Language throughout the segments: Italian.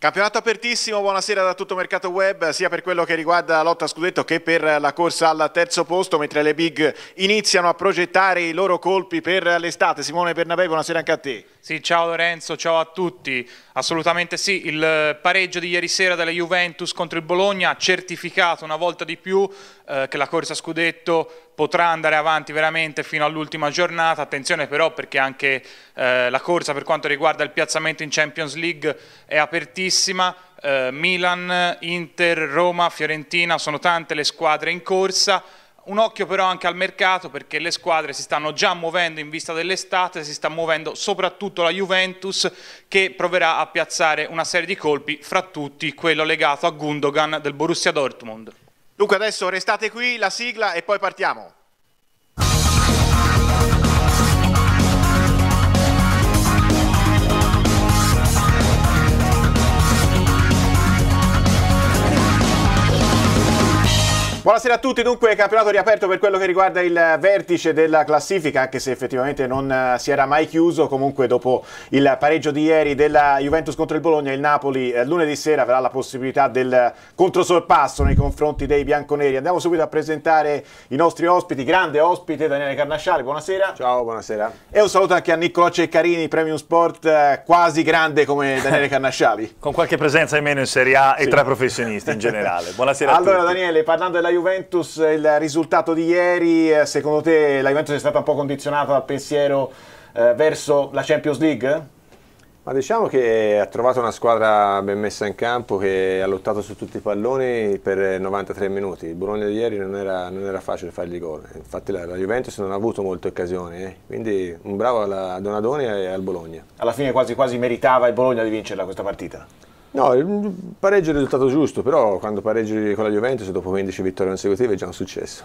Campionato apertissimo, buonasera da tutto Mercato Web, sia per quello che riguarda la lotta a scudetto che per la corsa al terzo posto, mentre le big iniziano a progettare i loro colpi per l'estate. Simone Bernabei, buonasera anche a te. Sì, ciao Lorenzo, ciao a tutti. Assolutamente sì, il pareggio di ieri sera della Juventus contro il Bologna ha certificato una volta di più eh, che la corsa a scudetto potrà andare avanti veramente fino all'ultima giornata, attenzione però perché anche eh, la corsa per quanto riguarda il piazzamento in Champions League è apertissima, eh, Milan, Inter, Roma, Fiorentina, sono tante le squadre in corsa, un occhio però anche al mercato perché le squadre si stanno già muovendo in vista dell'estate, si sta muovendo soprattutto la Juventus che proverà a piazzare una serie di colpi, fra tutti quello legato a Gundogan del Borussia Dortmund. Dunque adesso restate qui, la sigla e poi partiamo. Buonasera a tutti, dunque campionato riaperto per quello che riguarda il vertice della classifica, anche se effettivamente non eh, si era mai chiuso, comunque dopo il pareggio di ieri della Juventus contro il Bologna, il Napoli eh, lunedì sera avrà la possibilità del controsorpasso nei confronti dei bianconeri. Andiamo subito a presentare i nostri ospiti, grande ospite Daniele Carnasciale, buonasera. Ciao, buonasera. E un saluto anche a Niccolò Ceccarini, Premium Sport, eh, quasi grande come Daniele Carnasciali. Con qualche presenza in meno in Serie A e sì. tra professionisti in generale. Buonasera allora, a tutti. Allora Daniele, parlando della della Juventus, il risultato di ieri, eh, secondo te la Juventus è stata un po' condizionata dal pensiero eh, verso la Champions League? Ma diciamo che ha trovato una squadra ben messa in campo che ha lottato su tutti i palloni per 93 minuti. Il Bologna di ieri non era, non era facile fargli gol, infatti la, la, Juventus non ha avuto molte occasioni, eh. quindi un bravo alla Donadoni e al Bologna. Alla fine quasi quasi meritava il Bologna di vincerla questa partita. No, il pareggio è il risultato giusto, però quando pareggi con la Juventus dopo 15 vittorie consecutive è già un successo.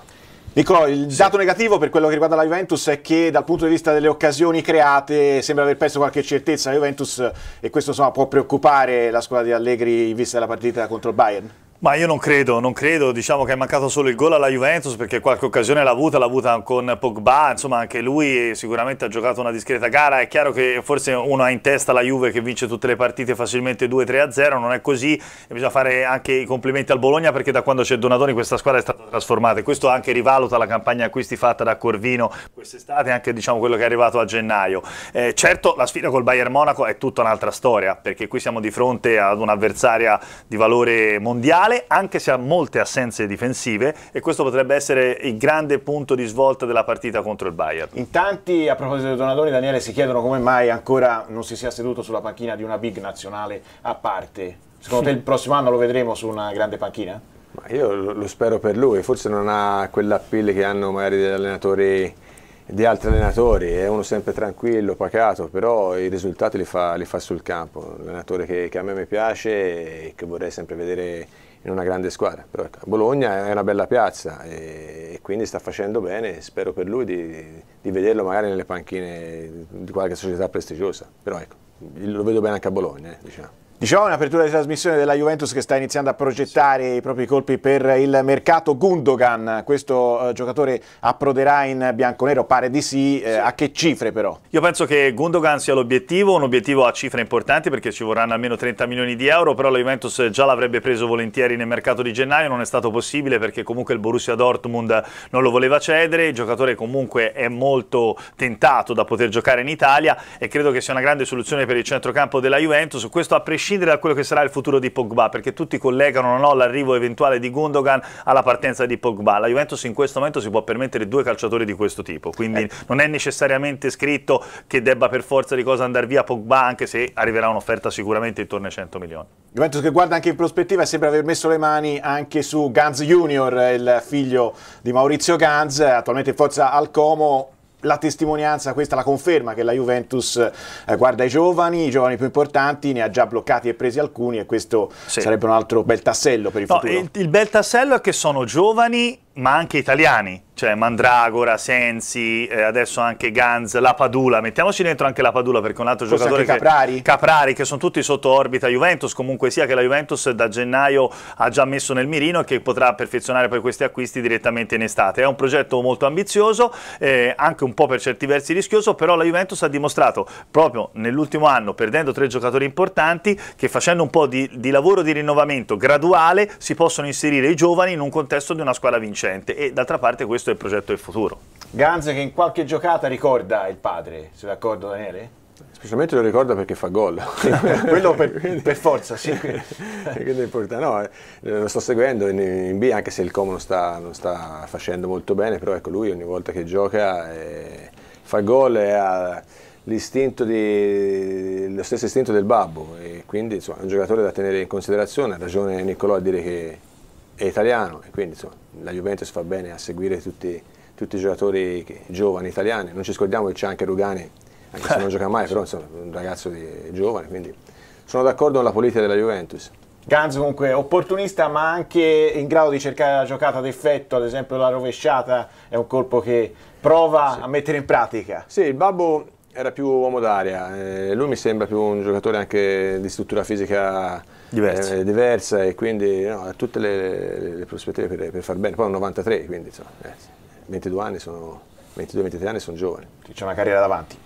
Nicolò, il dato negativo per quello che riguarda la Juventus è che dal punto di vista delle occasioni create sembra aver perso qualche certezza la Juventus e questo insomma, può preoccupare la squadra di Allegri in vista della partita contro il Bayern. Ma io non credo, non credo, diciamo che è mancato solo il gol alla Juventus perché qualche occasione l'ha avuta, l'ha avuta con Pogba, insomma anche lui sicuramente ha giocato una discreta gara, è chiaro che forse uno ha in testa la Juve che vince tutte le partite facilmente 2-3-0, non è così, e bisogna fare anche i complimenti al Bologna perché da quando c'è Donadoni questa squadra è stata trasformata e questo anche rivaluta la campagna acquisti fatta da Corvino quest'estate e anche diciamo, quello che è arrivato a gennaio. Eh, certo la sfida col Bayern Monaco è tutta un'altra storia perché qui siamo di fronte ad un'avversaria di valore mondiale fare anche se ha molte assenze difensive e questo potrebbe essere il grande punto di svolta della partita contro il Bayern. In tanti a proposito di Donadoni Daniele si chiedono come mai ancora non si sia seduto sulla panchina di una big nazionale a parte. Secondo te il prossimo anno lo vedremo su una grande panchina? Ma io lo spero per lui, forse non ha quell'appeal che hanno magari degli allenatori di altri allenatori, è uno sempre tranquillo, pacato, però i risultati li fa, li fa sul campo, un allenatore che, che, a me piace e che vorrei sempre vedere in una grande squadra. Però ecco, Bologna è una bella piazza e, e quindi sta facendo bene, spero per lui di, di, vederlo magari nelle panchine di qualche società prestigiosa, però ecco, lo vedo bene anche a Bologna. Eh, diciamo. Diciamo un'apertura di trasmissione della Juventus che sta iniziando a progettare i propri colpi per il mercato. Gundogan, questo eh, giocatore approderà in bianconero, pare di sì. Eh, A che cifre però? Io penso che Gundogan sia l'obiettivo, un obiettivo a cifre importanti perché ci vorranno almeno 30 milioni di euro, però la Juventus già l'avrebbe preso volentieri nel mercato di gennaio, non è stato possibile perché comunque il Borussia Dortmund non lo voleva cedere, il giocatore comunque è molto tentato da poter giocare in Italia e credo che sia una grande soluzione per il centrocampo della Juventus. Questo a prescindere prescindere da quello che sarà il futuro di Pogba, perché tutti collegano no, l'arrivo eventuale di Gundogan alla partenza di Pogba. La Juventus in questo momento si può permettere due calciatori di questo tipo, quindi eh. non è necessariamente scritto che debba per forza di cosa andare via Pogba, anche se arriverà un'offerta sicuramente intorno ai 100 milioni. Juventus che guarda anche in prospettiva e sembra aver messo le mani anche su Ganz Junior, il figlio di Maurizio Ganz, attualmente in forza al Como, la testimonianza, questa la conferma che la Juventus eh, guarda i giovani, i giovani più importanti, ne ha già bloccati e presi alcuni e questo sì. sarebbe un altro bel tassello per il no, futuro. Il, il bel tassello è che sono giovani ma anche italiani, cioè Mandragora, Sensi, eh, adesso anche Ganz, la Padula, mettiamoci dentro anche la Padula perché un altro Forse giocatore Caprari. Che, Caprari che sono tutti sotto orbita Juventus, comunque sia che la Juventus da gennaio ha già messo nel mirino e che potrà perfezionare poi questi acquisti direttamente in estate. È un progetto molto ambizioso, eh, anche un po' per certi versi rischioso, però la Juventus ha dimostrato proprio nell'ultimo anno, perdendo tre giocatori importanti, che facendo un po' di, di lavoro di rinnovamento graduale si possono inserire i giovani in un contesto di una squadra vincente crescente e d'altra parte questo è il progetto del futuro. Ganz che in qualche giocata ricorda il padre, sei d'accordo Daniele? Specialmente lo ricorda perché fa gol. Quello per, per forza, sì. no, eh, lo sto seguendo in, in, B, anche se il Como non sta, non sta, facendo molto bene, però ecco lui ogni volta che gioca eh, fa gol e ha di, lo stesso istinto del babbo e quindi insomma, è un giocatore da tenere in considerazione, ha ragione Niccolò a dire che è italiano e quindi insomma, la Juventus fa bene a seguire tutti, tutti i giocatori che, giovani italiani. Non ci scordiamo che c'è anche Rugani, anche se non gioca mai, però insomma, un ragazzo di, giovane, quindi sono d'accordo con la politica della Juventus. Ganz comunque opportunista ma anche in grado di cercare la giocata d'effetto, ad esempio la rovesciata è un colpo che prova sì. a mettere in pratica. Sì, il Babbo era più uomo d'aria, eh, lui mi sembra più un giocatore anche di struttura fisica diversa, eh, diversa e quindi no, tutte le, le prospettive per, per, far bene. Poi è un 93, quindi insomma, eh, 22 anni sono 22-23 anni sono giovani. C'è una carriera davanti.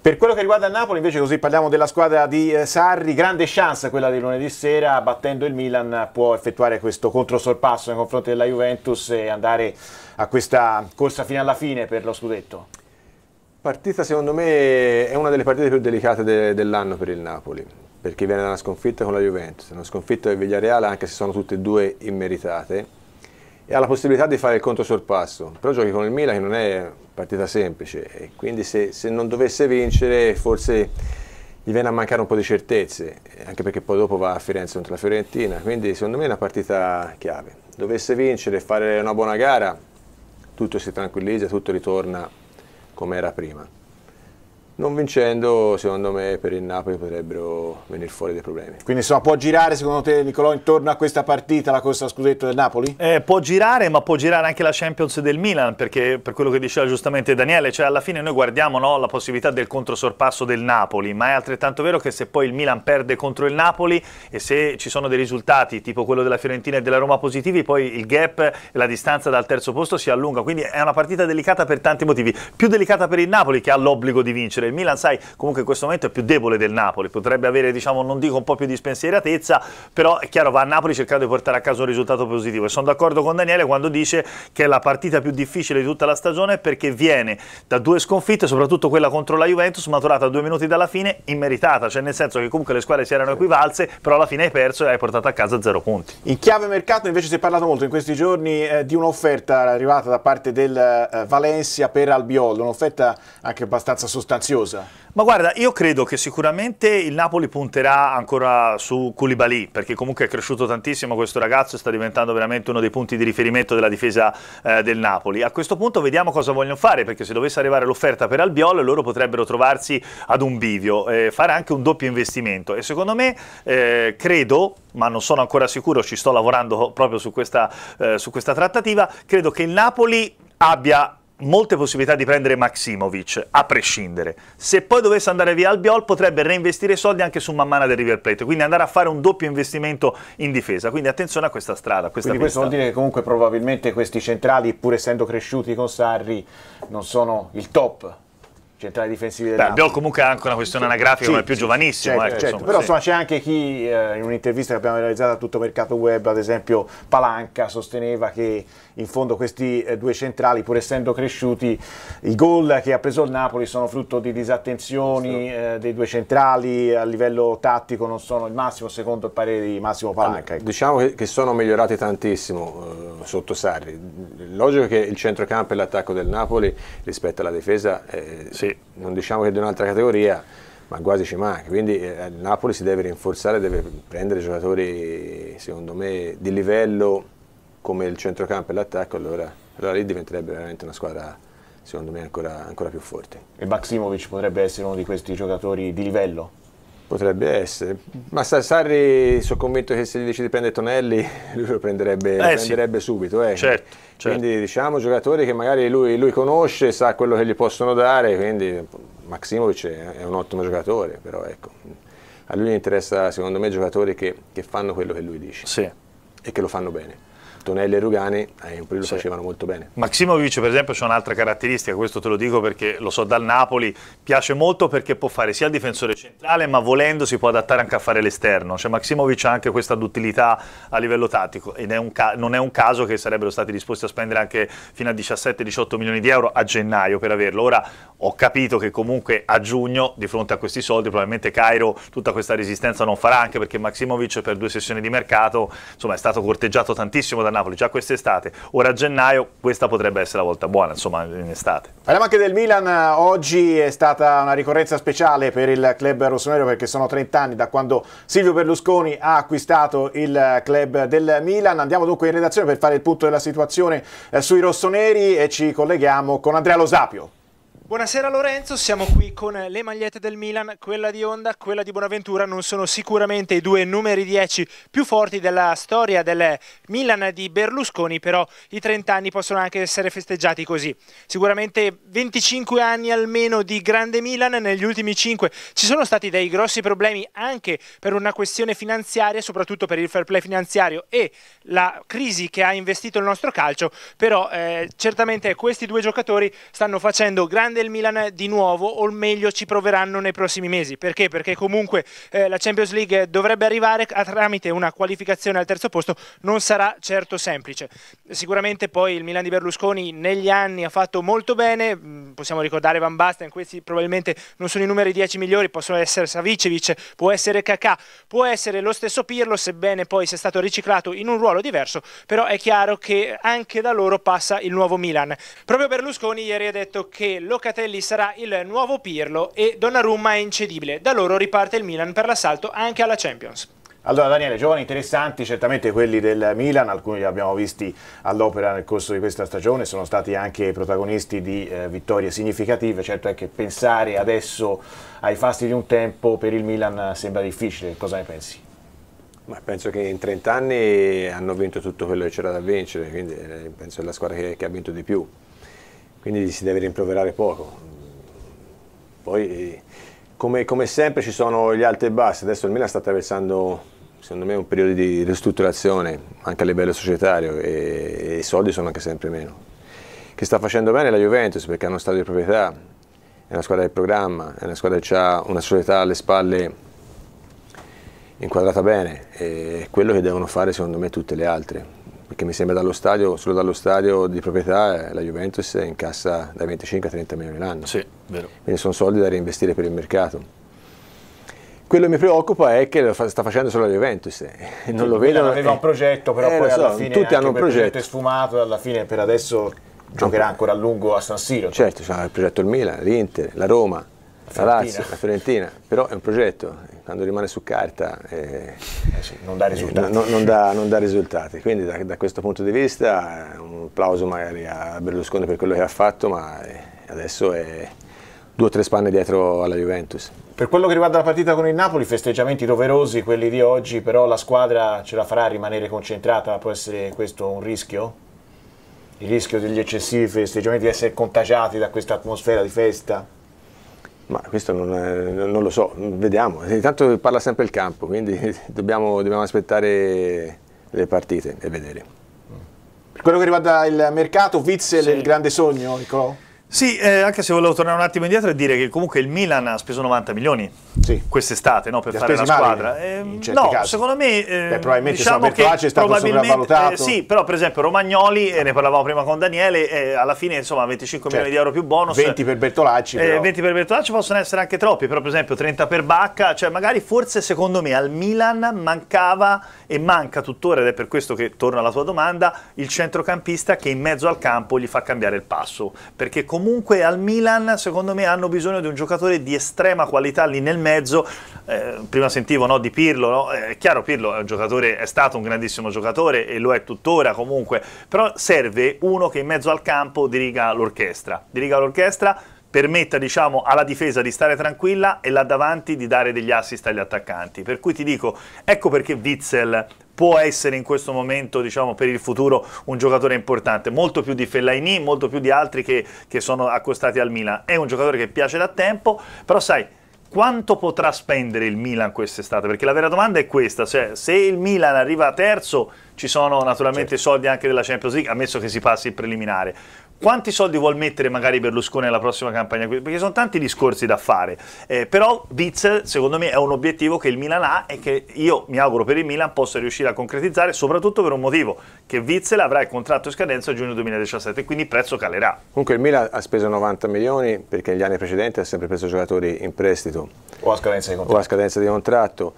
Per quello che riguarda il Napoli, invece, così parliamo della squadra di eh, Sarri, grande chance quella di lunedì sera, battendo il Milan può effettuare questo controsorpasso nei confronti della Juventus e andare a questa corsa fino alla fine per lo scudetto. Partita secondo me è una delle partite più delicate de dell'anno per il Napoli perché viene da una sconfitta con la Juventus, una sconfitta del Villareal anche se sono tutte e due immeritate e ha la possibilità di fare il controsorpasso, però giochi con il Milan che non è partita semplice e quindi se, se non dovesse vincere forse gli viene a mancare un po' di certezze, anche perché poi dopo va a Firenze contro la Fiorentina, quindi secondo me è una partita chiave. Dovesse vincere e fare una buona gara, tutto si tranquillizza, tutto ritorna come era prima non vincendo secondo me per il Napoli potrebbero venire fuori dei problemi. Quindi insomma può girare secondo te Nicolò intorno a questa partita la corsa scudetto del Napoli? Eh, può girare ma può girare anche la Champions del Milan perché per quello che diceva giustamente Daniele cioè alla fine noi guardiamo no, la possibilità del controsorpasso del Napoli ma è altrettanto vero che se poi il Milan perde contro il Napoli e se ci sono dei risultati tipo quello della Fiorentina e della Roma positivi poi il gap e la distanza dal terzo posto si allunga quindi è una partita delicata per tanti motivi più delicata per il Napoli che ha l'obbligo di vincere vincere. Il Milan, sai, comunque in questo momento è più debole del Napoli, potrebbe avere, diciamo, non dico un po' più di spensieratezza, però è chiaro, va a Napoli cercando di portare a casa un risultato positivo. E sono d'accordo con Daniele quando dice che è la partita più difficile di tutta la stagione perché viene da due sconfitte, soprattutto quella contro la Juventus, maturata a due minuti dalla fine, immeritata, cioè nel senso che comunque le squadre si erano equivalse, però alla fine hai perso e hai portato a casa zero punti. In chiave mercato invece si è parlato molto in questi giorni eh, di un'offerta arrivata da parte del eh, Valencia per Albiol, un'offerta anche abbastanza sostanziosa rischiosa? Ma guarda, io credo che sicuramente il Napoli punterà ancora su Koulibaly, perché comunque è cresciuto tantissimo questo ragazzo e sta diventando veramente uno dei punti di riferimento della difesa eh, del Napoli. A questo punto vediamo cosa vogliono fare, perché se dovesse arrivare l'offerta per Albiol, loro potrebbero trovarsi ad un bivio, eh, fare anche un doppio investimento. E secondo me, eh, credo, ma non sono ancora sicuro, ci sto lavorando proprio su questa, eh, su questa trattativa, credo che il Napoli abbia molte possibilità di prendere Maximovic, a prescindere. Se poi dovesse andare via al Biol, potrebbe reinvestire soldi anche su Mammana del River Plate, quindi andare a fare un doppio investimento in difesa. Quindi attenzione a questa strada. A questa quindi pista. questo vuol dire che comunque probabilmente questi centrali, pur essendo cresciuti con Sarri, non sono il top centrali difensivi del Biol comunque ha anche una questione anagrafica, sì, ma è più sì, giovanissimo. Certo, ecco, certo. Insomma, Però sì. insomma, c'è anche chi eh, in un'intervista che abbiamo realizzato a tutto mercato web, ad esempio Palanca, sosteneva che in fondo questi eh, due centrali pur essendo cresciuti i gol che ha preso il Napoli sono frutto di disattenzioni eh, dei due centrali a livello tattico non sono il massimo secondo il parere di Massimo Palanca ecco. diciamo che, sono migliorati tantissimo eh, sotto Sarri logico che il centrocampo e l'attacco del Napoli rispetto alla difesa eh, sì. non diciamo che è di un'altra categoria ma quasi ci manca. Quindi eh, Napoli si deve rinforzare, deve prendere giocatori, secondo me, di livello come il centrocampo e l'attacco, allora, allora lì diventerebbe veramente una squadra secondo me ancora, ancora più forte. E Baximovic potrebbe essere uno di questi giocatori di livello? Potrebbe essere, ma Sarri sono convinto che se gli decide di prendere Tonelli lui lo prenderebbe, eh, lo prenderebbe sì. subito. Eh. Certo, certo. Quindi diciamo giocatori che magari lui, lui, conosce, sa quello che gli possono dare, quindi Maximovic è un ottimo giocatore, però ecco, a lui interessa secondo me giocatori che, che fanno quello che lui dice sì. e che lo fanno bene. Tonelli e Rugani a eh, Empoli lo sì. facevano molto bene. Maximovic per esempio c'è un'altra caratteristica, questo te lo dico perché lo so dal Napoli, piace molto perché può fare sia il difensore centrale ma volendo si può adattare anche a fare l'esterno, cioè Maximovic ha anche questa duttilità a livello tattico ed non è un caso che sarebbero stati disposti a spendere anche fino a 17-18 milioni di euro a gennaio per averlo, ora ho capito che comunque a giugno di fronte a questi soldi probabilmente Cairo tutta questa resistenza non farà anche perché Maximovic per due sessioni di mercato insomma, è stato corteggiato tantissimo da Napoli già quest'estate, ora a gennaio, questa potrebbe essere la volta buona, insomma, in estate. Parliamo anche del Milan, oggi è stata una ricorrenza speciale per il club rossonero perché sono 30 anni da quando Silvio Berlusconi ha acquistato il club del Milan. Andiamo dunque in redazione per fare il punto della situazione eh, sui rossoneri e ci colleghiamo con Andrea Losapio. Buonasera Lorenzo, siamo qui con le magliette del Milan, quella di Honda, quella di Bonaventura, non sono sicuramente i due numeri 10 più forti della storia del Milan di Berlusconi, però i 30 anni possono anche essere festeggiati così. Sicuramente 25 anni almeno di grande Milan, negli ultimi 5 ci sono stati dei grossi problemi anche per una questione finanziaria, soprattutto per il fair play finanziario e la crisi che ha investito il nostro calcio, però eh, certamente questi due giocatori stanno facendo grandi grande il Milan di nuovo, o meglio ci proveranno nei prossimi mesi. Perché? Perché comunque eh, la Champions League dovrebbe arrivare a tramite una qualificazione al terzo posto, non sarà certo semplice. Sicuramente poi il Milan di Berlusconi negli anni ha fatto molto bene, possiamo ricordare Van Basten, questi probabilmente non sono i numeri 10 migliori, possono essere Savicevic, può essere Kakà, può essere lo stesso Pirlo, sebbene poi sia stato riciclato in un ruolo diverso, però è chiaro che anche da loro passa il nuovo Milan. Proprio Berlusconi ieri ha detto che Locatelli sarà il nuovo Pirlo e Donnarumma è incedibile. Da loro riparte il Milan per l'assalto anche alla Champions. Allora Daniele, giovani interessanti, certamente quelli del Milan, alcuni li abbiamo visti all'opera nel corso di questa stagione, sono stati anche protagonisti di eh, vittorie significative, certo è che pensare adesso ai fasti di un tempo per il Milan sembra difficile, cosa ne pensi? Ma penso che in 30 anni hanno vinto tutto quello che c'era da vincere, quindi eh, penso è la squadra che, che ha vinto di più, quindi si deve rimproverare poco. Poi come, come sempre ci sono gli alti e bassi, adesso il Milan sta attraversando Secondo me è un periodo di ristrutturazione anche a livello societario e, e i soldi sono anche sempre meno. Che sta facendo bene la Juventus perché ha uno stato di proprietà, è una squadra del programma, è una squadra che ha una società alle spalle inquadrata bene, è quello che devono fare secondo me tutte le altre, perché mi sembra dallo stadio, solo dallo stadio di proprietà la Juventus incassa dai 25 a 30 milioni l'anno, sì, vero. quindi sono soldi da reinvestire per il mercato. Quello che mi preoccupa è che lo fa, sta facendo solo la Juventus, eh. non sì, lo vedono. Aveva eh. un progetto, però eh, poi so, alla fine tutti hanno un progetto. progetto è sfumato, alla fine per adesso giocherà ancora a lungo a San Siro. Certo, c'è cioè, il progetto il Milan, l'Inter, la Roma, la Lazio, la Fiorentina, però è un progetto, quando rimane su carta eh, eh sì, non, dà risultati. Eh, no, non, dà, non, dà risultati. Quindi da, da, questo punto di vista un applauso magari a Berlusconi per quello che ha fatto, ma eh, adesso è, due o tre spanne dietro alla Juventus. Per quello che riguarda la partita con il Napoli, festeggiamenti doverosi quelli di oggi, però la squadra ce la farà rimanere concentrata? Può essere questo un rischio? Il rischio degli eccessivi festeggiamenti, di essere contagiati da questa atmosfera di festa? Ma questo non, è, eh, non lo so, vediamo. Intanto parla sempre il campo, quindi dobbiamo, dobbiamo aspettare le partite e vedere. Per quello che riguarda il mercato, Witzel è il grande sogno, Nicolò? Sì, eh, anche se volevo tornare un attimo indietro e dire che comunque il Milan ha speso 90 milioni sì. quest'estate no, per Li fare la squadra. Eh, no, casi. secondo me... Eh, Beh, ehm, probabilmente diciamo sono Bertolacci è stato sopravvalutato. Eh, sì, però per esempio Romagnoli, ne parlavamo prima con Daniele, eh, alla fine insomma 25 cioè, milioni certo. di euro più bonus. 20 per Bertolacci. 20 eh, per Bertolacci possono essere anche troppi, però per esempio 30 per Bacca, cioè magari forse secondo me al Milan mancava e manca tuttora, ed è per questo che torno alla tua domanda, il centrocampista che in mezzo al campo gli fa cambiare il passo, perché con comunque al Milan secondo me hanno bisogno di un giocatore di estrema qualità lì nel mezzo, eh, prima sentivo no, di Pirlo, no? Eh, è chiaro Pirlo è, giocatore, è stato un grandissimo giocatore e lo è tuttora comunque, però serve uno che in mezzo al campo diriga l'orchestra, diriga l'orchestra permetta diciamo, alla difesa di stare tranquilla e là davanti di dare degli assist agli attaccanti. Per cui ti dico, ecco perché Witzel può essere in questo momento, diciamo, per il futuro un giocatore importante, molto più di Fellaini, molto più di altri che, che sono accostati al Milan. È un giocatore che piace da tempo, però sai, quanto potrà spendere il Milan quest'estate? Perché la vera domanda è questa, cioè se il Milan arriva terzo ci sono naturalmente certo. soldi anche della Champions League, ammesso che si passi il preliminare quanti soldi vuol mettere magari Berlusconi nella prossima campagna? Perché sono tanti discorsi da fare, eh, però Viz secondo me è un obiettivo che il Milan ha e che io mi auguro per il Milan possa riuscire a concretizzare, soprattutto per un motivo, che Witzel avrà il contratto in scadenza a giugno 2017 e quindi il prezzo calerà. Comunque il Milan ha speso 90 milioni perché negli anni precedenti ha sempre preso giocatori in prestito o a scadenza di contratto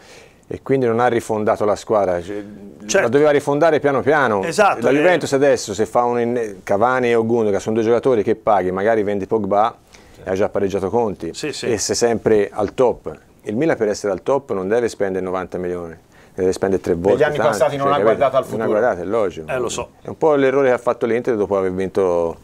e quindi non ha rifondato la squadra, cioè, certo. la doveva rifondare piano piano. Esatto, la eh. Juventus eh. adesso se fa un Cavani o che sono due giocatori che paghi, magari vendi Pogba certo. e ha già pareggiato conti sì, sì. e sei sempre al top. Il Milan per essere al top non deve spendere 90 milioni, deve spendere tre volte. Negli anni tanti, passati non cioè, ha guardato al futuro. Non ha guardato, è logico. Eh, lo so. È un po' l'errore che ha fatto l'Inter dopo aver vinto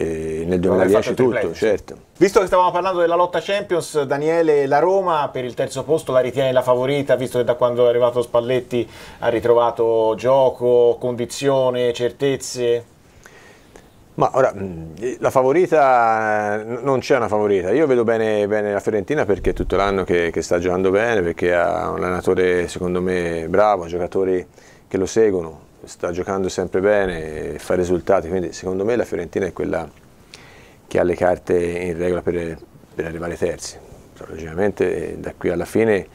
nel 2010 tutto, certo. Visto che stavamo parlando della lotta Champions, Daniele, la Roma per il terzo posto la ritiene la favorita, visto che da quando è arrivato Spalletti ha ritrovato gioco, condizione, certezze? Ma ora, mm, la favorita, non c'è una favorita, io vedo bene, bene la Fiorentina perché è tutto l'anno che, che, sta giocando bene, perché ha un allenatore secondo me bravo, giocatori che lo seguono, sta giocando sempre bene e fa risultati, quindi secondo me la Fiorentina è quella che ha le carte in regola per, per arrivare ai terzi. Logicamente eh, da qui alla fine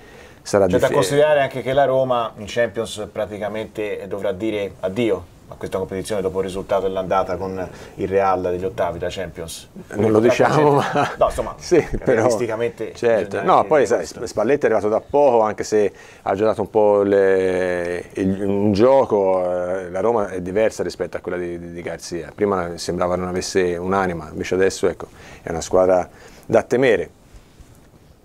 sarà cioè, difficile. C'è da considerare anche che la Roma in Champions praticamente dovrà dire addio a questa competizione dopo il risultato dell'andata con il Real degli ottavi da Champions. Non lo diciamo, ma... No, insomma, sì, realisticamente... Certo, no, poi sai, Spalletti è arrivato da poco, anche se ha giocato un po' le... il... un gioco, eh, la Roma è diversa rispetto a quella di, di Garzia. Prima sembrava non avesse un'anima, invece adesso ecco, è una squadra da temere.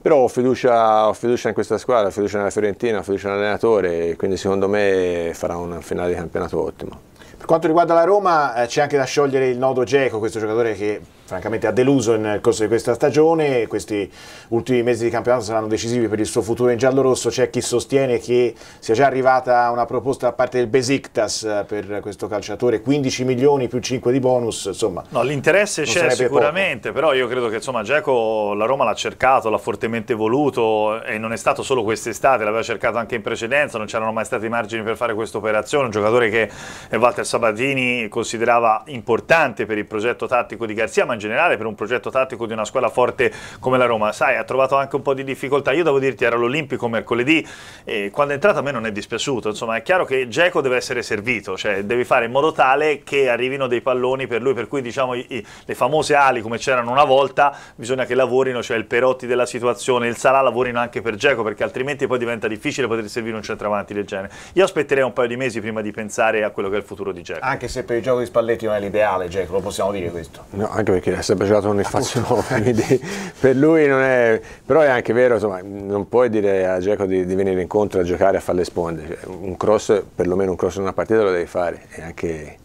Però ho fiducia, ho fiducia, in questa squadra, ho fiducia nella Fiorentina, ho fiducia nell'allenatore quindi secondo me farà un finale di campionato ottimo quanto riguarda la Roma eh, c'è anche da sciogliere il nodo Geco, questo giocatore che francamente ha deluso nel corso di questa stagione, questi ultimi mesi di campionato saranno decisivi per il suo futuro in giallorosso, c'è chi sostiene che sia già arrivata una proposta da parte del Besiktas per questo calciatore, 15 milioni più 5 di bonus, insomma. No, l'interesse c'è sicuramente, poco. però io credo che insomma Geco la Roma l'ha cercato, l'ha fortemente voluto e non è stato solo quest'estate, l'aveva cercato anche in precedenza, non c'erano mai stati margini per fare questa operazione, un giocatore che Walter Sabatini considerava importante per il progetto tattico di Garzia, ma in generale per un progetto tattico di una squadra forte come la Roma. Sai, ha trovato anche un po' di difficoltà. Io devo dirti, era all'Olimpico mercoledì e quando è entrato a me non è dispiaciuto. Insomma, è chiaro che Geco deve essere servito, cioè devi fare in modo tale che arrivino dei palloni per lui, per cui diciamo i, le famose ali come c'erano una volta, bisogna che lavorino, cioè il Perotti della situazione, il Salà lavorino anche per Geco perché altrimenti poi diventa difficile poter servire un centravanti del genere. Io aspetterei un paio di mesi prima di pensare a quello che è il futuro di Geco. Anche se per il gioco di Spalletti non è l'ideale, Geco, lo possiamo dire questo. No, anche perché perché è sempre giocato con il facciolo, quindi per lui non è... Però è anche vero, insomma, non puoi dire a Geco di, di, venire incontro a giocare a fare le sponde. Cioè, un cross, perlomeno un cross in una partita lo devi fare e anche,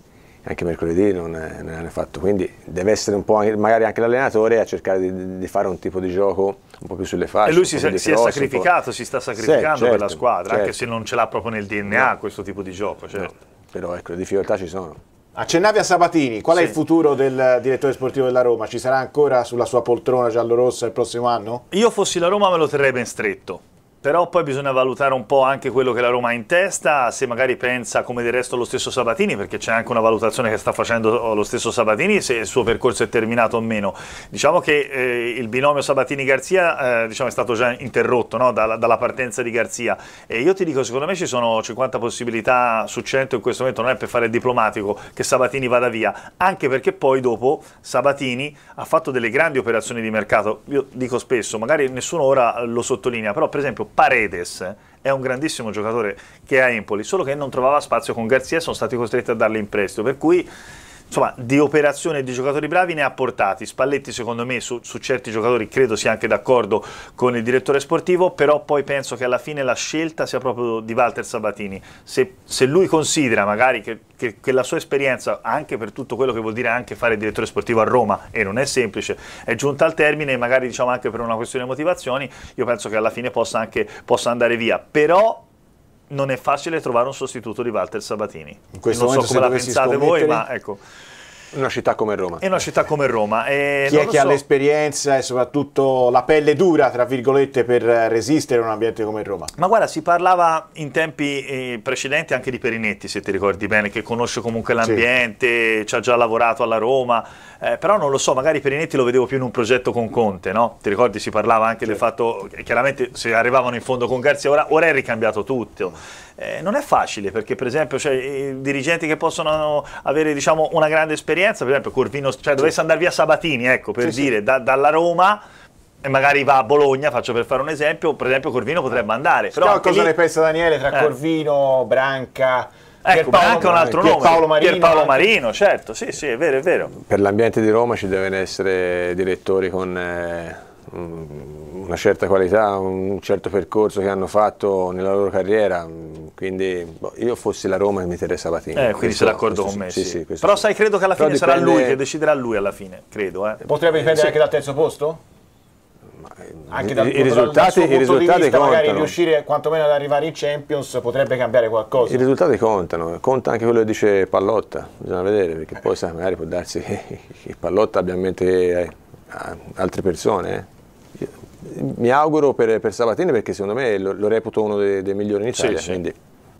anche mercoledì non, è, non hanno fatto. Quindi deve essere un po' magari anche l'allenatore a cercare di, di fare un tipo di gioco un po' più sulle fasce. E lui si, si cross, è sacrificato, si sta sacrificando sì, certo, per la certo, squadra, certo. anche se non ce l'ha proprio nel DNA no. questo tipo di gioco. Certo. No, certo. però ecco, le difficoltà ci sono. Accennavi a Sabatini, qual sì. è il futuro del direttore sportivo della Roma? Ci sarà ancora sulla sua poltrona giallorossa il prossimo anno? Io fossi la Roma me lo terrei ben stretto però poi bisogna valutare un po' anche quello che la Roma ha in testa, se magari pensa come del resto lo stesso Sabatini, perché c'è anche una valutazione che sta facendo lo stesso Sabatini, se il suo percorso è terminato o meno. Diciamo che eh, il binomio Sabatini-Garzia eh, diciamo, è stato già interrotto no? dalla, dalla, partenza di Garzia e io ti dico, secondo me ci sono 50 possibilità su 100 in questo momento, non è per fare il diplomatico che Sabatini vada via, anche perché poi dopo Sabatini ha fatto delle grandi operazioni di mercato, io dico spesso, magari nessuno ora lo sottolinea, però per esempio Paredes è un grandissimo giocatore che ha Empoli, solo che non trovava spazio con Garzia, sono stati costretti a darle in prestito, per cui insomma, di operazione e di giocatori bravi ne ha portati. Spalletti, secondo me, su, su certi giocatori credo sia anche d'accordo con il direttore sportivo, però poi penso che alla fine la scelta sia proprio di Walter Sabatini. Se, se lui considera magari che, che, che, la sua esperienza, anche per tutto quello che vuol dire anche fare direttore sportivo a Roma, e non è semplice, è giunta al termine, magari diciamo anche per una questione di motivazioni, io penso che alla fine possa, anche, possa andare via. Però non è facile trovare un sostituto di Walter Sabatini. In questo e non so come la pensate voi, ma ecco. Una città come Roma. È una città come Roma. E Chi è che so... ha l'esperienza e soprattutto la pelle dura, tra virgolette, per resistere a un ambiente come Roma? Ma guarda, si parlava in tempi eh, precedenti anche di Perinetti, se ti ricordi bene, che conosce comunque l'ambiente, sì. ci ha già lavorato alla Roma, eh, però non lo so, magari Perinetti lo vedevo più in un progetto con Conte, no? Ti ricordi, si parlava anche sì. del fatto, chiaramente se arrivavano in fondo con Garzia, ora, ora è ricambiato tutto eh, non è facile perché per esempio cioè, dirigenti che possono avere diciamo, una grande esperienza, per esempio Corvino, cioè, dovesse andare via Sabatini, ecco, per sì, dire, sì. Da, dalla Roma e magari va a Bologna, faccio per fare un esempio, per esempio Corvino potrebbe andare. Però no, cosa lì... ne pensa Daniele tra eh. Corvino, Branca... Ecco, Pierpaolo, anche un altro Pierpaolo Marino, Pierpaolo Marino, certo, sì, sì, è vero, è vero. Per l'ambiente di Roma ci devono essere direttori con... Eh Mm, una certa qualità, un certo percorso che hanno fatto nella loro carriera, mm, quindi boh, io fossi la Roma e mi Teresa Sabatini. Eh, quindi sei d'accordo con me, sì, sì. Sì, Però sai, credo che alla fine dipende... sarà lui che deciderà lui alla fine, credo. Eh. Potrebbe dipendere anche dal terzo posto? anche eh, dal, I, risultati, dal suo i risultati vista, contano. magari riuscire quantomeno ad arrivare in Champions potrebbe cambiare qualcosa. I risultati contano, conta anche quello che dice Pallotta, bisogna vedere perché poi sai, magari può darsi che, Pallotta abbia in mente eh, altre persone. Eh mi auguro per, per Sabatini perché secondo me lo, lo reputo uno dei, dei migliori in Italia. Sì, sì.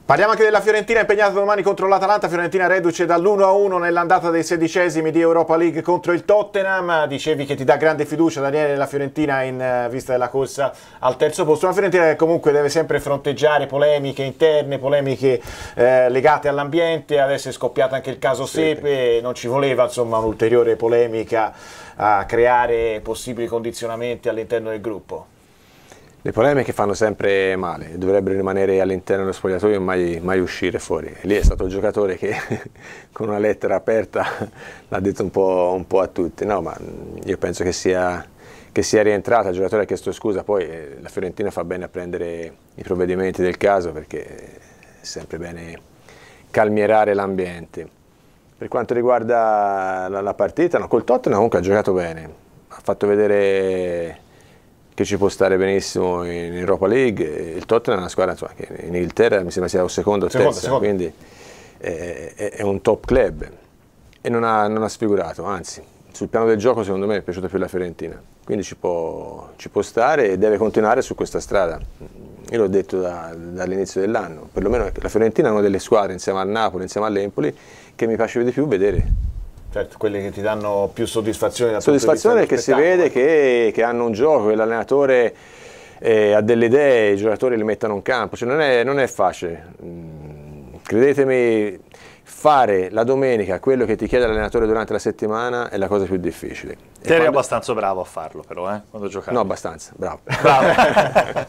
Parliamo anche della Fiorentina impegnata domani contro l'Atalanta, Fiorentina reduce dall'1-1 nell'andata dei sedicesimi di Europa League contro il Tottenham, dicevi che ti dà grande fiducia Daniele la Fiorentina in eh, vista della corsa al terzo posto, una Fiorentina che comunque deve sempre fronteggiare polemiche interne, polemiche eh, legate all'ambiente, adesso è scoppiato anche il caso Sepe, non ci voleva insomma un'ulteriore polemica a creare possibili condizionamenti all'interno del gruppo. Le polemiche fanno sempre male, dovrebbero rimanere all'interno dello spogliatoio e mai, mai, uscire fuori. Lì è stato il giocatore che con una lettera aperta l'ha detto un po', un po', a tutti. No, ma io penso che sia, che sia rientrata, il giocatore ha chiesto scusa, poi eh, la Fiorentina fa bene a prendere i provvedimenti del caso perché è sempre bene calmierare l'ambiente. Per quanto riguarda la, la partita, no, col Tottenham comunque ha giocato bene, ha fatto vedere che ci può stare benissimo in Europa League. Il Tottenham è una squadra insomma, che in Inghilterra mi sembra sia la seconda o terza, seconda. quindi è, è, un top club e non ha, non ha, sfigurato, anzi sul piano del gioco secondo me è piaciuta più la Fiorentina, quindi ci può, ci può stare e deve continuare su questa strada. Io l'ho detto da, dall'inizio dell'anno, perlomeno la Fiorentina è una delle squadre insieme al Napoli, insieme all'Empoli, che mi piace di più vedere Certo, cioè, quelle che ti danno più soddisfazione. da Soddisfazione che si vede ecco. che, che hanno un gioco, che l'allenatore eh, ha delle idee, i giocatori le mettono in campo, cioè non, è, non è facile. Mm, credetemi, fare la domenica quello che ti chiede l'allenatore durante la settimana è la cosa più difficile. Te eri quando... abbastanza bravo a farlo però, eh? quando giocavi. No, abbastanza, bravo. bravo.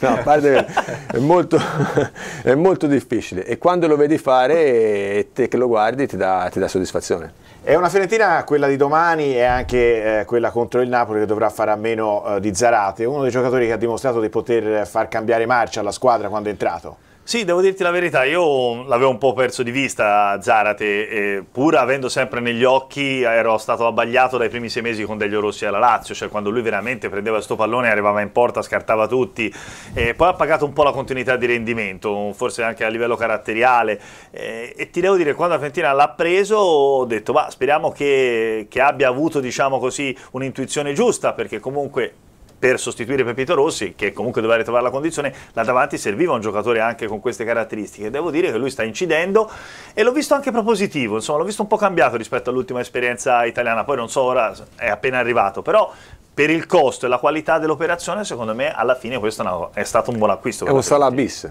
no, a parte è molto, è molto difficile e quando lo vedi fare e te che lo guardi ti dà, ti dà soddisfazione. È una Fiorentina, quella di domani e anche eh, quella contro il Napoli che dovrà fare a meno eh, di Zarate, uno dei giocatori che ha dimostrato di poter far cambiare marcia alla squadra quando è entrato. Sì, devo dirti la verità, io l'avevo un po' perso di vista Zarate, pur avendo sempre negli occhi, ero stato abbagliato dai primi sei mesi con degli Rossi alla Lazio, cioè quando lui veramente prendeva sto pallone, arrivava in porta, scartava tutti, e poi ha pagato un po' la continuità di rendimento, forse anche a livello caratteriale, e ti devo dire, quando la Fentina l'ha preso, ho detto, ma speriamo che, che abbia avuto, diciamo così, un'intuizione giusta, perché comunque per sostituire Pepito Rossi, che comunque doveva ritrovare la condizione, là davanti serviva un giocatore anche con queste caratteristiche. Devo dire che lui sta incidendo e l'ho visto anche propositivo, insomma, l'ho visto un po' cambiato rispetto all'ultima esperienza italiana. Poi non so, ora è appena arrivato, però per il costo e la qualità dell'operazione, secondo me alla fine questo è stato un buon acquisto. È un salabis.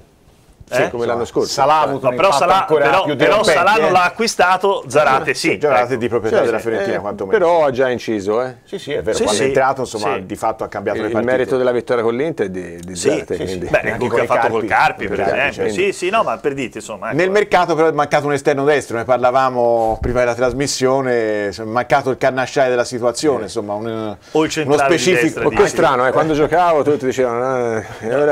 Sì, eh? come l'anno scorso. Salah ha avuto no, però Salah, ancora però, più però Salah non l'ha acquistato eh, Zarate, sì. Zarate ecco. di proprietà sì, della Fiorentina, eh, quantomeno. Però ha già inciso, eh? Sì, sì, è vero. Sì, Quando è entrato, insomma, di fatto ha cambiato il, le partite. Il merito della vittoria con l'Inter è di, di sì, Zarate. Sì, sì. Beh, anche che ha fatto col Carpi, per esempio. Sì, sì, no, ma per dite, insomma. Ecco. Nel mercato però è mancato un esterno destro, ne parlavamo prima della trasmissione, è mancato il carnasciale della situazione, insomma. o il centrale specifico. Che strano, eh, quando giocavo tutti dicevano... Ah,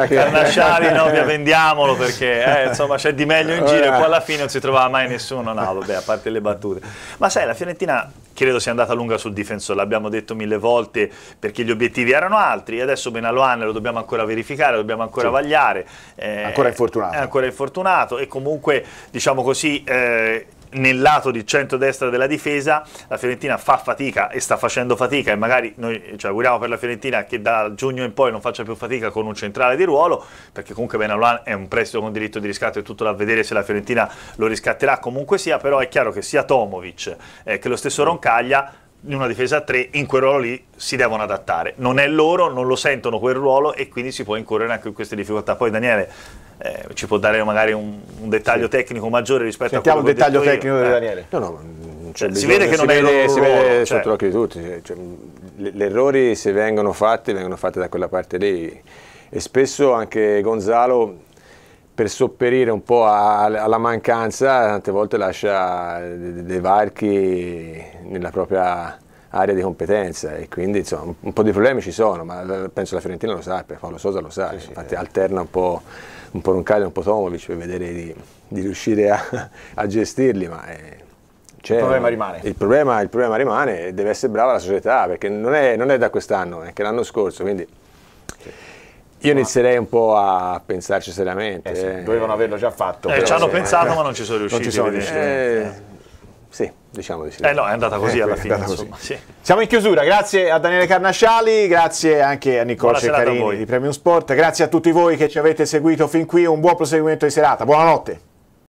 Carnasciali, no, vendiamolo perché perché eh, insomma c'è di meglio in giro e poi alla fine non si trovava mai nessuno, no vabbè a parte le battute. Ma sai la Fiorentina credo sia andata lunga sul difensore, l'abbiamo detto mille volte perché gli obiettivi erano altri, adesso Benaloan lo dobbiamo ancora verificare, lo dobbiamo ancora sì. vagliare. Eh, ancora infortunato. È ancora infortunato e comunque diciamo così eh, nel lato di centrodestra della difesa la Fiorentina fa fatica e sta facendo fatica e magari noi ci auguriamo per la Fiorentina che da giugno in poi non faccia più fatica con un centrale di ruolo perché comunque Benaluan è un prestito con diritto di riscatto è tutto da vedere se la Fiorentina lo riscatterà comunque sia però è chiaro che sia Tomovic eh, che lo stesso Roncaglia in una difesa a tre in quel ruolo lì si devono adattare non è loro, non lo sentono quel ruolo e quindi si può incorrere anche in queste difficoltà poi Daniele eh, ci può dare magari un, un dettaglio sì. tecnico maggiore rispetto Sentiamo a quello che Sentiamo il dettaglio tecnico di eh. Daniele. No, no, cioè, cioè si vede che non si è vede, si vede cioè. sotto l'occhio di tutti. Cioè, gli cioè, errori se vengono fatti, vengono fatti da quella parte lì. E spesso anche Gonzalo per sopperire un po' alla mancanza, tante volte lascia dei varchi nella propria area di competenza e quindi insomma, un, po' di problemi ci sono, ma eh, penso la Fiorentina lo sappia, Paolo Sosa lo sa, sì, infatti sì, eh. alterna un po', un po' Roncalli e un po' Tomovic per vedere di, di riuscire a, a, gestirli, ma eh, è, il problema rimane. Il problema, il problema rimane e deve essere brava la società, perché non è, non è da quest'anno, è che l'anno scorso, quindi... Io inizierei un po' a pensarci seriamente. Eh sì, dovevano averlo già fatto. Eh, ci hanno sì, pensato ma non ci sono riusciti. Non ci sono riusciti. Sì, diciamo di sì. Eh no, è andata così eh, alla fine. Insomma, Sì. Siamo in chiusura, grazie a Daniele Carnasciali, grazie anche a Nicola Ceccarini di Premium Sport, grazie a tutti voi che ci avete seguito fin qui, un buon proseguimento di serata, buonanotte.